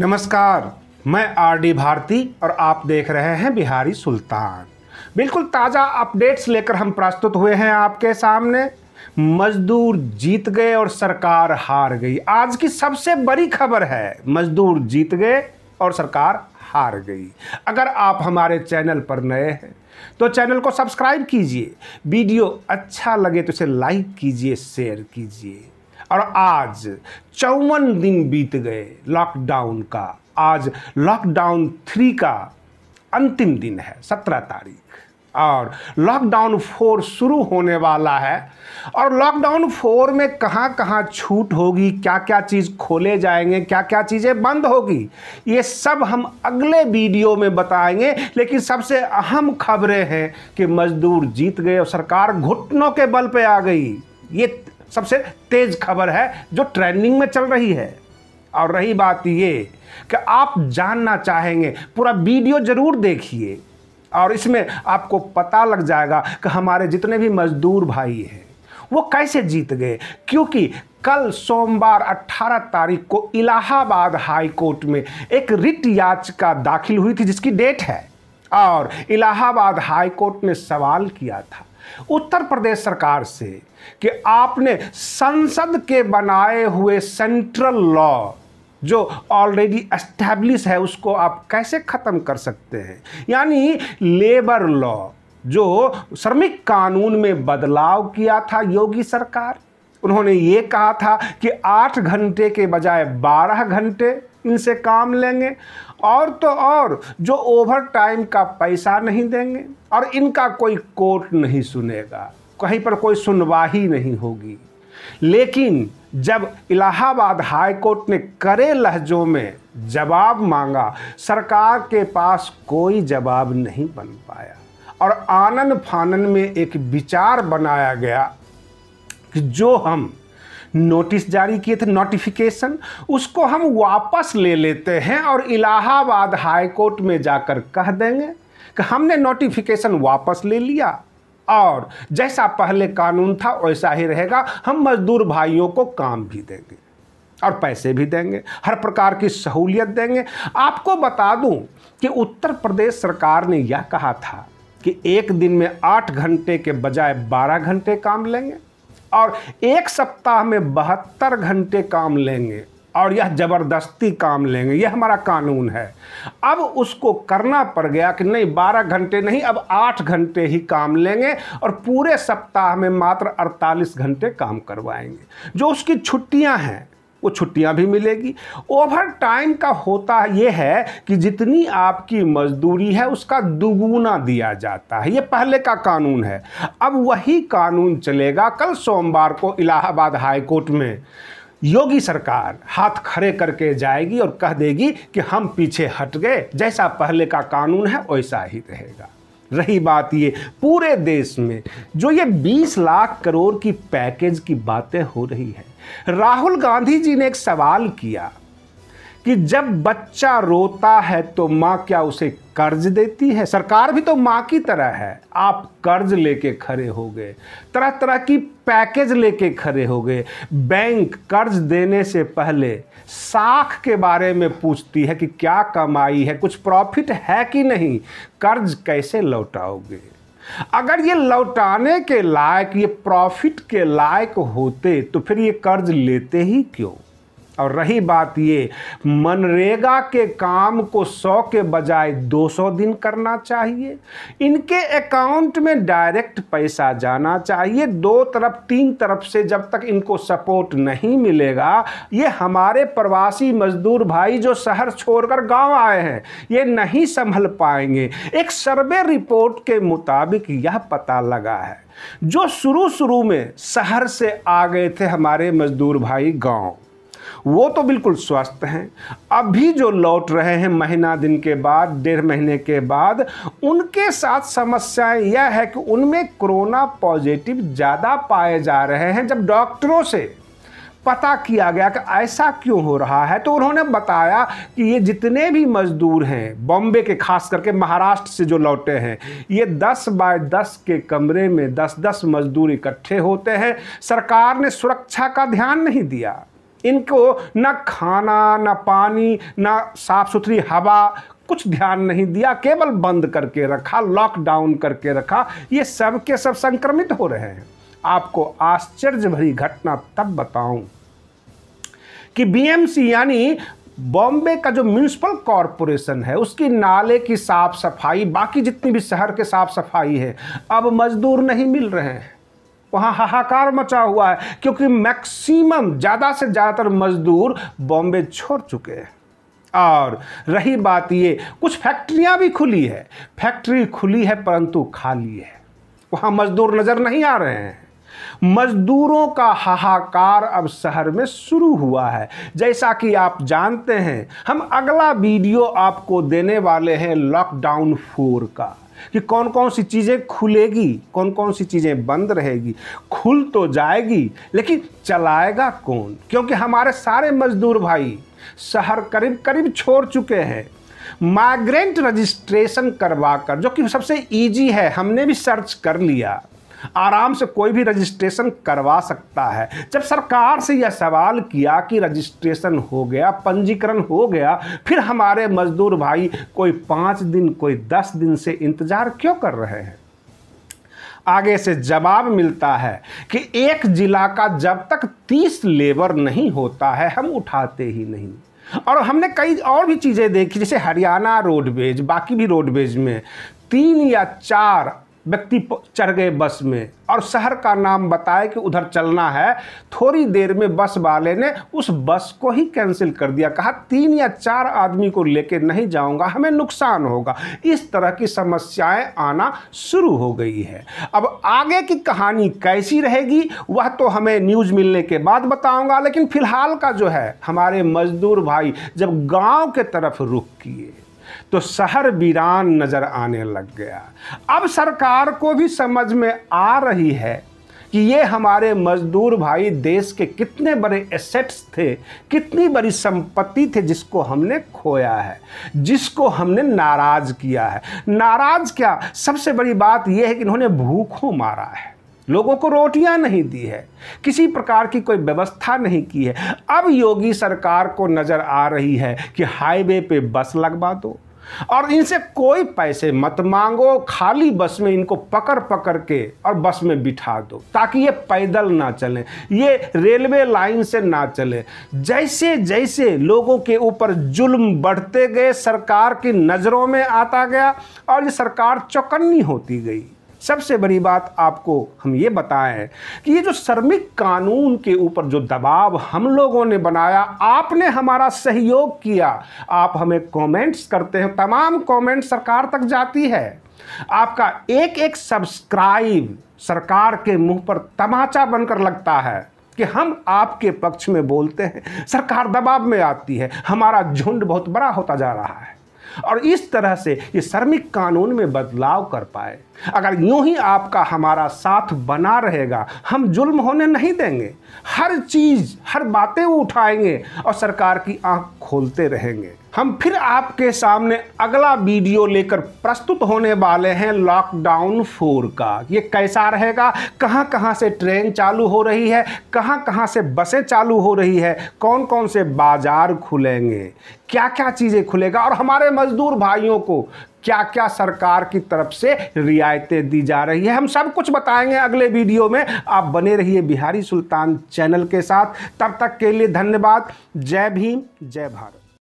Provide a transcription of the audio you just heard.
नमस्कार मैं आरडी भारती और आप देख रहे हैं बिहारी सुल्तान बिल्कुल ताज़ा अपडेट्स लेकर हम प्रस्तुत हुए हैं आपके सामने मजदूर जीत गए और सरकार हार गई आज की सबसे बड़ी खबर है मजदूर जीत गए और सरकार हार गई अगर आप हमारे चैनल पर नए हैं तो चैनल को सब्सक्राइब कीजिए वीडियो अच्छा लगे तो इसे लाइक कीजिए शेयर कीजिए और आज चौवन दिन बीत गए लॉकडाउन का आज लॉकडाउन थ्री का अंतिम दिन है सत्रह तारीख और लॉकडाउन फोर शुरू होने वाला है और लॉकडाउन फोर में कहाँ कहाँ छूट होगी क्या क्या चीज़ खोले जाएंगे क्या क्या चीज़ें बंद होगी ये सब हम अगले वीडियो में बताएंगे लेकिन सबसे अहम खबरें हैं कि मजदूर जीत गए और सरकार घुटनों के बल पे आ गई ये सबसे तेज़ खबर है जो ट्रेंडिंग में चल रही है और रही बात ये कि आप जानना चाहेंगे पूरा वीडियो ज़रूर देखिए और इसमें आपको पता लग जाएगा कि हमारे जितने भी मजदूर भाई हैं वो कैसे जीत गए क्योंकि कल सोमवार 18 तारीख को इलाहाबाद हाई कोर्ट में एक रिट याचिका दाखिल हुई थी जिसकी डेट है और इलाहाबाद हाई कोर्ट ने सवाल किया था उत्तर प्रदेश सरकार से कि आपने संसद के बनाए हुए सेंट्रल लॉ जो ऑलरेडी एस्टैब्लिश है उसको आप कैसे ख़त्म कर सकते हैं यानी लेबर लॉ जो श्रमिक कानून में बदलाव किया था योगी सरकार उन्होंने ये कहा था कि आठ घंटे के बजाय बारह घंटे इनसे काम लेंगे और तो और जो ओवर टाइम का पैसा नहीं देंगे और इनका कोई कोर्ट नहीं सुनेगा कहीं पर कोई सुनवाही नहीं होगी लेकिन जब इलाहाबाद हाई कोर्ट ने करे लहजों में जवाब मांगा सरकार के पास कोई जवाब नहीं बन पाया और आनंद फानन में एक विचार बनाया गया कि जो हम नोटिस जारी किए थे नोटिफिकेशन उसको हम वापस ले लेते हैं और इलाहाबाद हाई कोर्ट में जाकर कह देंगे कि हमने नोटिफिकेशन वापस ले लिया और जैसा पहले कानून था वैसा ही रहेगा हम मजदूर भाइयों को काम भी देंगे और पैसे भी देंगे हर प्रकार की सहूलियत देंगे आपको बता दूं कि उत्तर प्रदेश सरकार ने यह कहा था कि एक दिन में आठ घंटे के बजाय बारह घंटे काम लेंगे और एक सप्ताह में बहत्तर घंटे काम लेंगे और यह ज़बरदस्ती काम लेंगे यह हमारा कानून है अब उसको करना पड़ गया कि नहीं बारह घंटे नहीं अब आठ घंटे ही काम लेंगे और पूरे सप्ताह में मात्र अड़तालीस घंटे काम करवाएंगे जो उसकी छुट्टियां हैं वो छुट्टियां भी मिलेगी ओवर टाइम का होता यह है कि जितनी आपकी मजदूरी है उसका दुगुना दिया जाता है ये पहले का कानून है अब वही कानून चलेगा कल सोमवार को इलाहाबाद हाईकोर्ट में योगी सरकार हाथ खड़े करके जाएगी और कह देगी कि हम पीछे हट गए जैसा पहले का कानून है वैसा ही रहेगा रही बात ये पूरे देश में जो ये 20 लाख करोड़ की पैकेज की बातें हो रही है राहुल गांधी जी ने एक सवाल किया कि जब बच्चा रोता है तो माँ क्या उसे कर्ज देती है सरकार भी तो माँ की तरह है आप कर्ज लेके खड़े हो गए तरह तरह की पैकेज लेके खड़े हो गए बैंक कर्ज देने से पहले साख के बारे में पूछती है कि क्या कमाई है कुछ प्रॉफिट है कि नहीं कर्ज कैसे लौटाओगे अगर ये लौटाने के लायक ये प्रॉफिट के लायक होते तो फिर ये कर्ज लेते ही क्यों और रही बात ये मनरेगा के काम को सौ के बजाय दो सौ दिन करना चाहिए इनके अकाउंट में डायरेक्ट पैसा जाना चाहिए दो तरफ तीन तरफ से जब तक इनको सपोर्ट नहीं मिलेगा ये हमारे प्रवासी मजदूर भाई जो शहर छोड़कर गांव आए हैं ये नहीं संभल पाएंगे एक सर्वे रिपोर्ट के मुताबिक यह पता लगा है जो शुरू शुरू में शहर से आ गए थे हमारे मजदूर भाई गाँव वो तो बिल्कुल स्वस्थ हैं अभी जो लौट रहे हैं महीना दिन के बाद डेढ़ महीने के बाद उनके साथ समस्याएं यह है कि उनमें कोरोना पॉजिटिव ज़्यादा पाए जा रहे हैं जब डॉक्टरों से पता किया गया कि ऐसा क्यों हो रहा है तो उन्होंने बताया कि ये जितने भी मजदूर हैं बॉम्बे के खास करके महाराष्ट्र से जो लौटे हैं ये 10 बाय 10 के कमरे में 10-10 मजदूर इकट्ठे होते हैं सरकार ने सुरक्षा का ध्यान नहीं दिया इनको न खाना न पानी न साफ़ सुथरी हवा कुछ ध्यान नहीं दिया केवल बंद करके रखा लॉकडाउन करके रखा ये सब के सब संक्रमित हो रहे हैं आपको आश्चर्य भरी घटना तब बताऊं कि बीएमसी यानी बॉम्बे का जो म्यूनिसिपल कॉरपोरेशन है उसकी नाले की साफ सफाई बाकी जितनी भी शहर के साफ सफाई है अब मजदूर नहीं मिल रहे हैं वहाँ हाहाकार मचा हुआ है क्योंकि मैक्सिमम ज़्यादा से ज़्यादातर मजदूर बॉम्बे छोड़ चुके हैं और रही बात ये कुछ फैक्ट्रियाँ भी खुली है फैक्ट्री खुली है परंतु खाली है वहाँ मजदूर नज़र नहीं आ रहे हैं मजदूरों का हाहाकार अब शहर में शुरू हुआ है जैसा कि आप जानते हैं हम अगला वीडियो आपको देने वाले हैं लॉकडाउन फोर का कि कौन कौन सी चीज़ें खुलेगी कौन कौन सी चीज़ें बंद रहेगी खुल तो जाएगी लेकिन चलाएगा कौन क्योंकि हमारे सारे मजदूर भाई शहर करीब करीब छोड़ चुके हैं माइग्रेंट रजिस्ट्रेशन करवा कर जो कि सबसे इजी है हमने भी सर्च कर लिया आराम से कोई भी रजिस्ट्रेशन करवा सकता है जब सरकार से यह सवाल किया कि रजिस्ट्रेशन हो गया पंजीकरण हो गया फिर हमारे मजदूर भाई कोई पाँच दिन कोई दस दिन से इंतज़ार क्यों कर रहे हैं आगे से जवाब मिलता है कि एक जिला का जब तक तीस लेबर नहीं होता है हम उठाते ही नहीं और हमने कई और भी चीज़ें देखी जैसे हरियाणा रोडवेज बाकी भी रोडवेज में तीन या चार व्यक्ति चढ़ गए बस में और शहर का नाम बताए कि उधर चलना है थोड़ी देर में बस वाले ने उस बस को ही कैंसिल कर दिया कहा तीन या चार आदमी को लेकर नहीं जाऊंगा हमें नुकसान होगा इस तरह की समस्याएं आना शुरू हो गई है अब आगे की कहानी कैसी रहेगी वह तो हमें न्यूज़ मिलने के बाद बताऊंगा लेकिन फ़िलहाल का जो है हमारे मज़दूर भाई जब गाँव के तरफ रुख किए तो शहर वीरान नज़र आने लग गया अब सरकार को भी समझ में आ रही है कि ये हमारे मजदूर भाई देश के कितने बड़े एसेट्स थे कितनी बड़ी संपत्ति थे जिसको हमने खोया है जिसको हमने नाराज़ किया है नाराज़ क्या सबसे बड़ी बात यह है कि इन्होंने भूखों मारा है लोगों को रोटियां नहीं दी है किसी प्रकार की कोई व्यवस्था नहीं की है अब योगी सरकार को नज़र आ रही है कि हाईवे पे बस लगवा दो और इनसे कोई पैसे मत मांगो खाली बस में इनको पकड़ पकड़ के और बस में बिठा दो ताकि ये पैदल ना चलें ये रेलवे लाइन से ना चलें जैसे जैसे लोगों के ऊपर जुल्म बढ़ते गए सरकार की नज़रों में आता गया और ये सरकार चौकन्नी होती गई सबसे बड़ी बात आपको हम ये बताएं कि ये जो श्रमिक कानून के ऊपर जो दबाव हम लोगों ने बनाया आपने हमारा सहयोग किया आप हमें कमेंट्स करते हैं तमाम कमेंट सरकार तक जाती है आपका एक एक सब्सक्राइब सरकार के मुंह पर तमाचा बनकर लगता है कि हम आपके पक्ष में बोलते हैं सरकार दबाव में आती है हमारा झुंड बहुत बड़ा होता जा रहा है और इस तरह से ये श्रमिक कानून में बदलाव कर पाए अगर यूं ही आपका हमारा साथ बना रहेगा हम जुल्म होने नहीं देंगे हर चीज़ हर बातें उठाएंगे और सरकार की आंख खोलते रहेंगे हम फिर आपके सामने अगला वीडियो लेकर प्रस्तुत होने वाले हैं लॉकडाउन फोर का ये कैसा रहेगा कहां कहां से ट्रेन चालू हो रही है कहां कहां से बसें चालू हो रही है कौन कौन से बाज़ार खुलेंगे क्या क्या चीज़ें खुलेगा और हमारे मज़दूर भाइयों को क्या क्या सरकार की तरफ से रियायतें दी जा रही है हम सब कुछ बताएंगे अगले वीडियो में आप बने रहिए बिहारी सुल्तान चैनल के साथ तब तक के लिए धन्यवाद जय भीम जय भारत